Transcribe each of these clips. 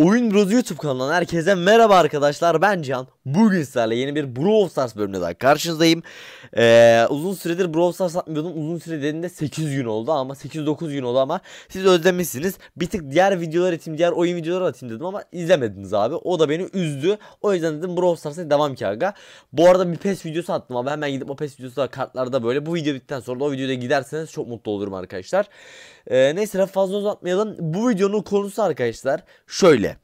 Oyun Bros YouTube kanalından herkese merhaba arkadaşlar ben Can. Bugün sizlerle yeni bir Brawl Stars bölümüne daha karşınızdayım. Ee, uzun süredir Brawl Stars atmıyordum. Uzun süre dediğimde 8 gün oldu ama 8-9 gün oldu ama siz özlemişsiniz. Bir tık diğer videolar atayım, diğer oyun videoları atayım dedim ama izlemediniz abi. O da beni üzdü. O yüzden dedim Brawl Stars'a devam ki Bu arada bir PES videosu attım abi. Hemen gidip o PES videosu da kartlarda böyle. Bu video bittikten sonra da o videoda giderseniz çok mutlu olurum arkadaşlar. Ee, neyse fazla uzatmayalım. Bu videonun konusu arkadaşlar şöyle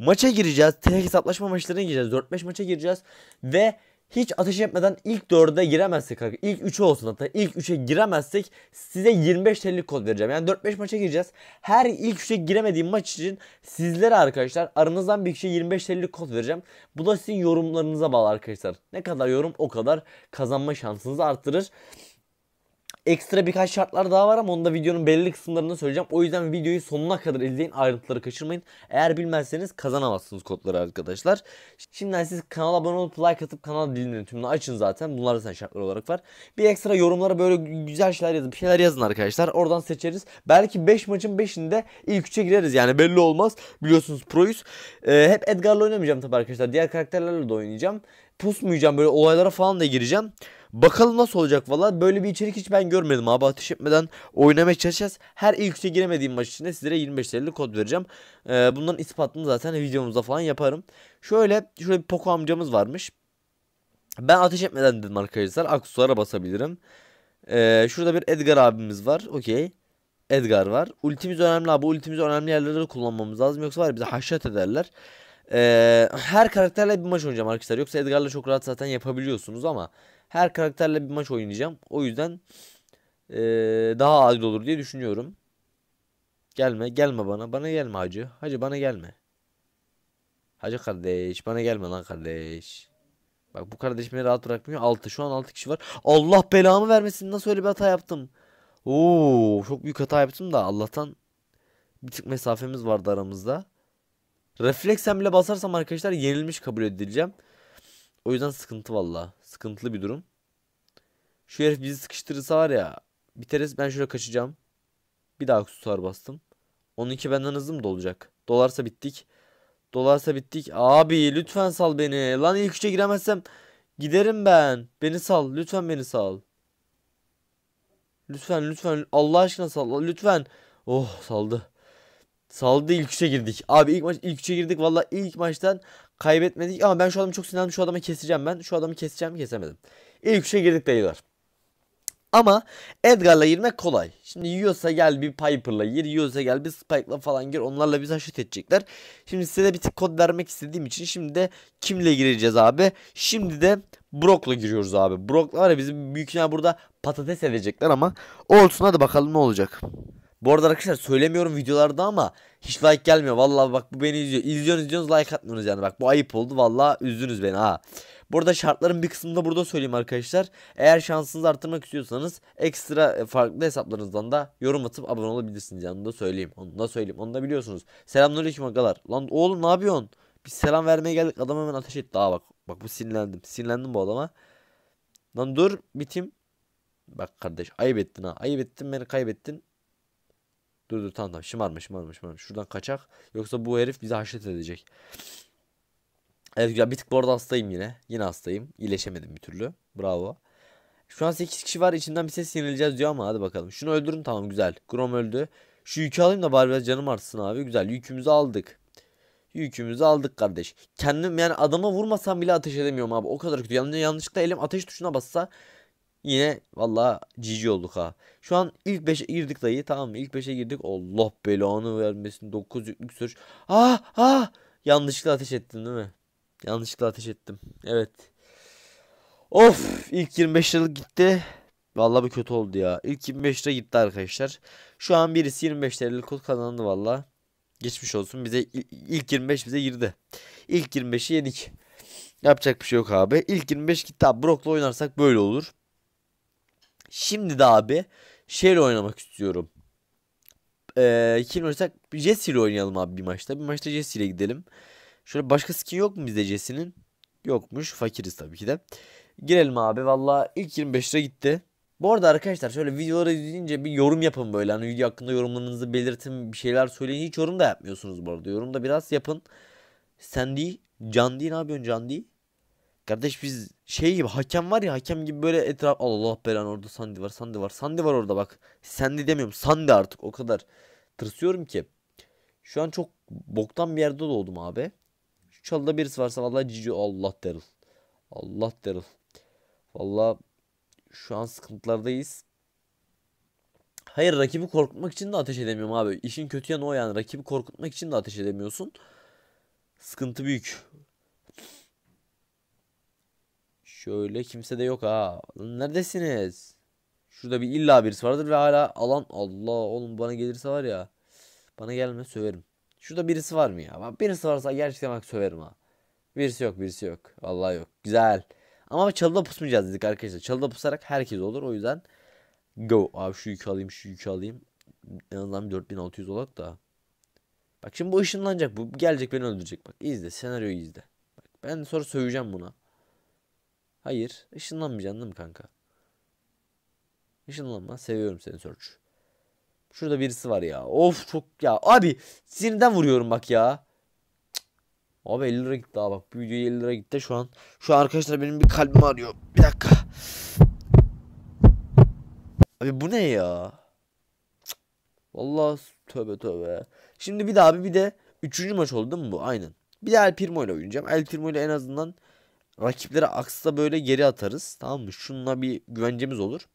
maça gireceğiz. Tek hesaplaşma maçlarına gireceğiz. 4-5 maça gireceğiz. Ve hiç ateş etmeden ilk 4'e giremezsek kanka. İlk 3'e olsun hatta. ilk 3'e giremezsek size 25 TL'lik kod vereceğim. Yani 4-5 maça gireceğiz. Her ilk 3'e giremediğim maç için sizlere arkadaşlar aranızdan bir kişiye 25 TL'lik kod vereceğim. Bu da sizin yorumlarınıza bağlı arkadaşlar. Ne kadar yorum o kadar kazanma şansınızı arttırır. Ekstra birkaç şartlar daha var ama onu da videonun belli kısımlarında söyleyeceğim. O yüzden videoyu sonuna kadar izleyin. Ayrıntıları kaçırmayın. Eğer bilmezseniz kazanamazsınız kodları arkadaşlar. Şimdiden siz kanala abone olup like atıp kanal dilinin tümünü açın zaten. Bunlar zaten şartlar olarak var. Bir ekstra yorumlara böyle güzel şeyler yazın. Bir şeyler yazın arkadaşlar. Oradan seçeriz. Belki 5 maçın 5'inde ilk 3'e gireriz. Yani belli olmaz. Biliyorsunuz proyuz. Ee, hep Edgar'la oynamayacağım tabii arkadaşlar. Diğer karakterlerle de oynayacağım pusmayacağım böyle olaylara falan da gireceğim. Bakalım nasıl olacak valla. Böyle bir içerik hiç ben görmedim abi. Ateş etmeden oynamaya çalışacağız. Her ilk üçe şey giremediğim maç için de sizlere 25 50 kod vereceğim. Ee, bunların ispatını zaten videomuzda falan yaparım. Şöyle şöyle bir Poco amcamız varmış. Ben ateş etmeden dedim arkadaşlar. Aksulara basabilirim. Ee, şurada bir Edgar abimiz var. Okey. Edgar var. Ultimiz önemli abi. Ultimiz önemli yerlerde kullanmamız lazım. Yoksa var ya bize haşat ederler. Ee, her karakterle bir maç oynayacağım arkadaşlar. Yoksa Edgar'la çok rahat zaten yapabiliyorsunuz ama her karakterle bir maç oynayacağım. O yüzden ee, daha adil olur diye düşünüyorum. Gelme, gelme bana. Bana gelme hacı. Hacı bana gelme. Hacı kardeş, bana gelme lan kardeş. Bak bu kardeş beni rahat bırakmıyor. 6 şu an 6 kişi var. Allah belamı vermesin. Nasıl öyle bir hata yaptım? Oo, çok büyük hata yaptım da Allah'tan bir tık mesafemiz vardı aramızda. Refleksen bile basarsam arkadaşlar yenilmiş kabul edileceğim. O yüzden sıkıntı valla. Sıkıntılı bir durum. Şu herif bizi sıkıştırırsa var ya. Biteriz ben şöyle kaçacağım. Bir daha kusar bastım. 12 benden hızım mı dolacak? Dolarsa bittik. Dolarsa bittik. Abi lütfen sal beni. Lan ilk üçe giremezsem giderim ben. Beni sal. Lütfen beni sal. Lütfen lütfen. Allah aşkına sal. Lütfen. Oh saldı. Saldı ilk üçe girdik. Abi ilk maç ilk üçe girdik. Valla ilk maçtan kaybetmedik. Ama ben şu adamı çok sinirlendim. Şu adamı keseceğim ben. Şu adamı keseceğim kesemedim. İlk üçe girdik dayılar. Ama Edgar'la girmek kolay. Şimdi yiyorsa gel bir Piper'la gir, yiyorsa gel bir Spike'la falan gir. Onlarla bizi haşet edecekler. Şimdi size de bir tık kod vermek istediğim için şimdi de kimle gireceğiz abi? Şimdi de Brock'la giriyoruz abi. Brock'la var ya bizim büyük ihtimal burada patates edecekler ama olsun hadi bakalım ne olacak. Bu arada arkadaşlar söylemiyorum videolarda ama hiç like gelmiyor. Vallahi bak bu beni izliyor. İzliyorsunuz izliyorsunuz like atmıyorsunuz yani. Bak bu ayıp oldu. Vallahi üzdünüz beni ha. Bu arada şartların bir kısmını burada söyleyeyim arkadaşlar. Eğer şansınızı arttırmak istiyorsanız ekstra e, farklı hesaplarınızdan da yorum atıp abone olabilirsiniz. Yani onu da söyleyeyim. Onu da söyleyeyim. Onu da biliyorsunuz. Selamünaleyküm agalar. Lan oğlum ne yapıyorsun? Biz selam vermeye geldik. Adam hemen ateş etti. Aa bak. Bak bu sinirlendim. Sinirlendim bu adama. Lan dur bitim. Bak kardeş ayıp ettin ha. Ayıp ettin beni kaybettin. Dur dur tamam tamam şımarma şımarma şımarma. Şuradan kaçak. Yoksa bu herif bizi haşet edecek. Evet ya bir tık bu arada hastayım yine. Yine hastayım. İyileşemedim bir türlü. Bravo. Şu an 8 kişi var içinden bir ses yenileceğiz diyor ama hadi bakalım. Şunu öldürün tamam güzel. Grom öldü. Şu yükü alayım da bari biraz canım artsın abi. Güzel yükümüzü aldık. Yükümüzü aldık kardeş. Kendim yani adama vurmasam bile ateş edemiyorum abi. O kadar kötü. Yani yanlışlıkla elim ateş tuşuna bassa Yine valla cici olduk ha. Şu an ilk 5'e girdik dayı tamam mı? İlk 5'e girdik. Allah belanı vermesin. 9 yüklük sürüş. Ah ah. Yanlışlıkla ateş ettim değil mi? Yanlışlıkla ateş ettim. Evet. Of ilk 25 lira gitti. Valla bir kötü oldu ya. İlk 25 lira gitti arkadaşlar. Şu an birisi 25 TL'lik kod kazandı valla. Geçmiş olsun. Bize ilk 25 bize girdi. İlk 25'i yedik. Yapacak bir şey yok abi. İlk 25 gitti abi. Brock'la oynarsak böyle olur. Şimdi de abi şeyle oynamak istiyorum. Ee, kim oynasak Jesse ile oynayalım abi bir maçta. Bir maçta Jesse ile gidelim. Şöyle başka skin yok mu bizde Jesse'nin? Yokmuş. Fakiriz tabii ki de. Girelim abi. Valla ilk 25 lira gitti. Bu arada arkadaşlar şöyle videoları izleyince bir yorum yapın böyle. Hani video hakkında yorumlarınızı belirtin. Bir şeyler söyleyin. Hiç yorum da yapmıyorsunuz bu arada. Yorum da biraz yapın. Sen değil. Can değil ne Can değil? Kardeş biz şey gibi hakem var ya hakem gibi böyle etraf Allah belan orada Sandi var Sandi var Sandi var orada bak. Sandi demiyorum Sandi artık o kadar tırsıyorum ki. Şu an çok boktan bir yerde doğdum abi. Şu çalıda birisi varsa vallahi cici Allah Daryl. Allah Daryl. Vallahi şu an sıkıntılardayız. Hayır rakibi korkutmak için de ateş edemiyorum abi. işin kötü yanı o yani. Rakibi korkutmak için de ateş edemiyorsun. Sıkıntı büyük. Şöyle kimse de yok ha. Neredesiniz? Şurada bir illa birisi vardır ve hala alan. Allah oğlum bana gelirse var ya. Bana gelme söverim. Şurada birisi var mı ya? Bak Birisi varsa gerçekten bak söverim ha. Birisi yok birisi yok. Vallahi yok. Güzel. Ama çalıda pusmayacağız dedik arkadaşlar. Çalıda pusarak herkes olur. O yüzden go. Abi şu yükü alayım şu yükü alayım. En azından 4600 olarak da. Bak şimdi bu ışınlanacak. Bu gelecek beni öldürecek. Bak izle senaryoyu izle. Bak, ben sonra söveceğim buna. Hayır. Işınlanmayacaksın değil mi kanka? Işınlanma. Seviyorum seni Search. Şurada birisi var ya. Of çok ya. Abi sinirden vuruyorum bak ya. Cık. Abi 50 lira gitti daha bak. Bu video 50 lira gitti şu an. Şu an arkadaşlar benim bir kalbim arıyor. Bir dakika. Abi bu ne ya? Cık. Vallahi tövbe tövbe. Şimdi bir daha abi bir de 3. maç oldu mu bu? Aynen. Bir de El Primo ile oynayacağım. El Primo ile en azından rakiplere aksa böyle geri atarız. Tamam mı? Şununla bir güvencemiz olur.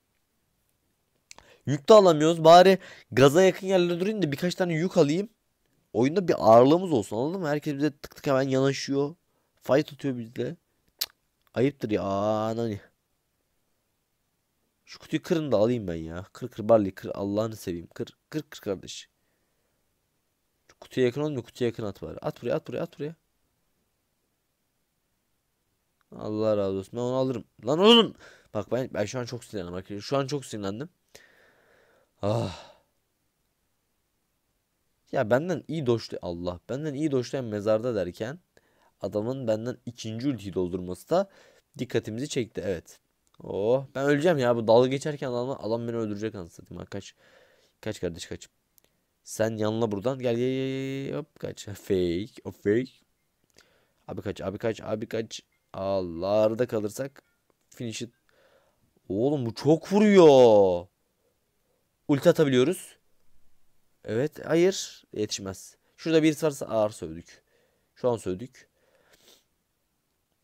Yük de alamıyoruz. Bari gaza yakın yerlere durayım da birkaç tane yük alayım. Oyunda bir ağırlığımız olsun anladın mı? Herkes bize tık tık hemen yanaşıyor. Fight atıyor bizle. Cık, ayıptır ya. Nani. Şu kutuyu kırın da alayım ben ya. Kır kır barley kır. Allah'ını seveyim. Kır kır kır kardeş. kutuya yakın olmuyor. Kutuya yakın at bari. At buraya at buraya at buraya. Allah razı olsun. Ben onu alırım. Lan oğlum. Bak ben, ben şu an çok sinirlendim. Bak, şu an çok sinirlendim. Ah. Ya benden iyi doştu Allah. Benden iyi doşlayan mezarda derken adamın benden ikinci ultiyi doldurması da dikkatimizi çekti. Evet. Oh ben öleceğim ya bu dalga geçerken adam, adam beni öldürecek anasını kaç. Kaç kardeş kaç. Sen yanla buradan gel gel gel, gel. hop kaç. Fake o fake. Abi kaç abi kaç abi kaç. Allah'da kalırsak finish'i. Oğlum bu çok vuruyor. Ulti atabiliyoruz. Evet hayır yetişmez. Şurada birisi varsa ağır sövdük. Şu an sövdük.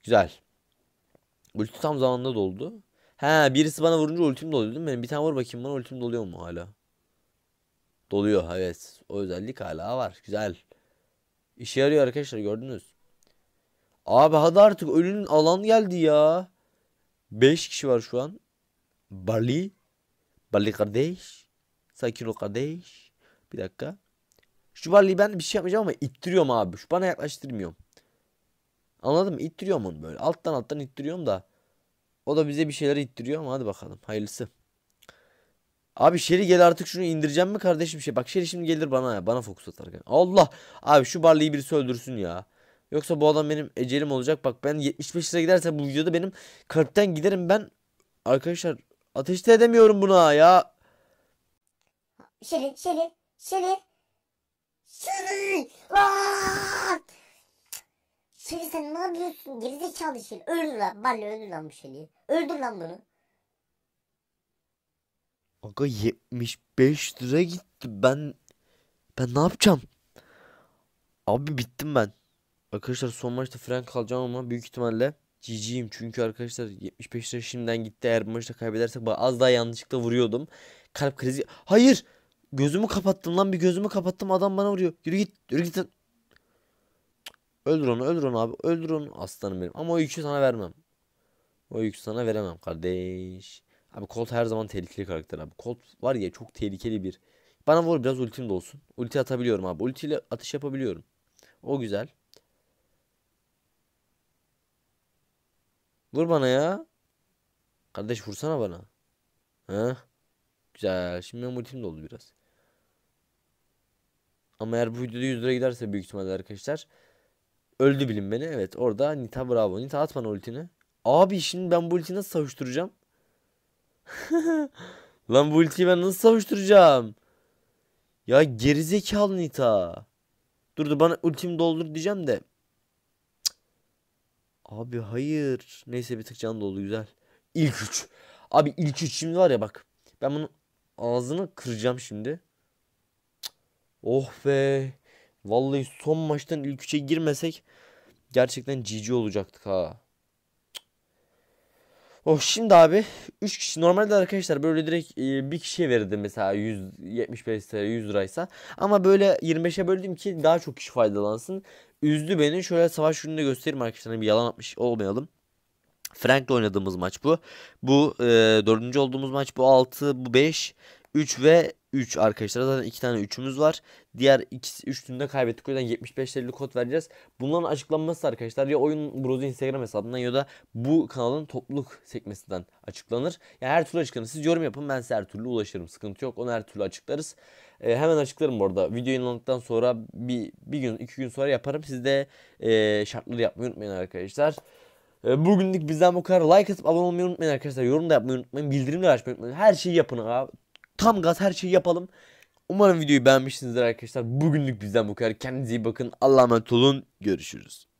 Güzel. Ulti tam zamanında doldu. He birisi bana vurunca ultim doluyor değil mi? bir tane vur bakayım bana ultim doluyor mu hala? Doluyor evet. O özellik hala var. Güzel. İşe yarıyor arkadaşlar gördünüz. Abi hadi artık ölünün alan geldi ya. 5 kişi var şu an. Bali. Bali kardeş. Sakin ol kardeş. Bir dakika. Şu Bali'yi ben bir şey yapmayacağım ama ittiriyorum abi. Şu bana yaklaştırmıyorum. Anladın mı? İttiriyorum onu böyle. Alttan alttan ittiriyorum da. O da bize bir şeyler ittiriyor ama hadi bakalım. Hayırlısı. Abi Şeri gel artık şunu indireceğim mi kardeşim şey. Bak Şeri şimdi gelir bana ya. Bana fokus atar. Allah. Abi şu Bali'yi birisi öldürsün ya. Yoksa bu adam benim ecelim olacak. Bak ben 75 lira giderse bu videoda benim kalpten giderim ben. Arkadaşlar ateşte edemiyorum buna ya. Şirin şirin şirin. Şirin. Şirin sen ne yapıyorsun? Gerizekalı Şirin. Öldür lan. Bari öldür lan bu Şirin'i. Öldür lan bunu. Aga 75 lira gitti. Ben ben ne yapacağım? Abi bittim ben. Arkadaşlar son maçta fren kalacağım ama büyük ihtimalle GG'yim. Çünkü arkadaşlar 75 lira şimdiden gitti. Eğer bu maçta kaybedersek az daha yanlışlıkla vuruyordum. Kalp krizi. Hayır. Gözümü kapattım lan bir gözümü kapattım adam bana vuruyor. Yürü git yürü git. Öldür onu öldür onu abi öldür onu aslanım benim. Ama o yükü sana vermem. O yükü sana veremem kardeş. Abi Colt her zaman tehlikeli karakter abi. Colt var ya çok tehlikeli bir. Bana vur biraz ultim de olsun. Ulti atabiliyorum abi. Ultiyle atış yapabiliyorum. O güzel. Vur bana ya. Kardeş vursana bana. Ha? Güzel. Şimdi benim ultim doldu biraz. Ama eğer bu videoda 100 lira giderse büyük ihtimalle arkadaşlar. Öldü bilin beni. Evet orada Nita bravo. Nita at bana ultini. Abi şimdi ben bu ultiyi nasıl savuşturacağım? Lan bu ultiyi ben nasıl savuşturacağım? Ya gerizekalı Nita. Dur dur bana ultimi doldur diyeceğim de. Abi hayır. Neyse bir tık can dolu güzel. İlk üç. Abi ilk üç şimdi var ya bak. Ben bunun ağzını kıracağım şimdi. Oh be. Vallahi son maçtan ilk üçe girmesek gerçekten cici olacaktık ha. Oh şimdi abi 3 kişi normalde arkadaşlar böyle direkt e, bir kişiye verirdim mesela 175 lira 100 liraysa ama böyle 25'e böldüm ki daha çok kişi faydalansın üzdü beni. Şöyle savaş gününü göstereyim arkadaşlar. Bir yalan atmış olmayalım. Frank'le oynadığımız maç bu. Bu e, 4. olduğumuz maç bu altı bu beş. 3 ve 3 arkadaşlar. Zaten 2 tane 3'ünüz var. Diğer 3'ünü de kaybettik. O yüzden 75 TL kod vereceğiz. Bunların açıklanması arkadaşlar ya oyun brozu Instagram hesabından ya da bu kanalın topluluk sekmesinden açıklanır. Yani her türlü açıklanır. Siz yorum yapın ben size her türlü ulaşırım. Sıkıntı yok. Onu her türlü açıklarız. Ee, hemen açıklarım orada. arada. Video yayınlandıktan sonra bir, bir gün iki gün sonra yaparım. Siz de e, şartları yapmayı unutmayın arkadaşlar. Ee, bugünlük bizden bu kadar. Like atıp abone olmayı unutmayın arkadaşlar. Yorum da yapmayı unutmayın. Bildirimleri açmayı unutmayın. Her şeyi yapın abi. Tam gaz her şeyi yapalım. Umarım videoyu beğenmişsinizdir arkadaşlar. Bugünlük bizden bu kadar. Kendinize iyi bakın. Allah'a emanet olun. Görüşürüz.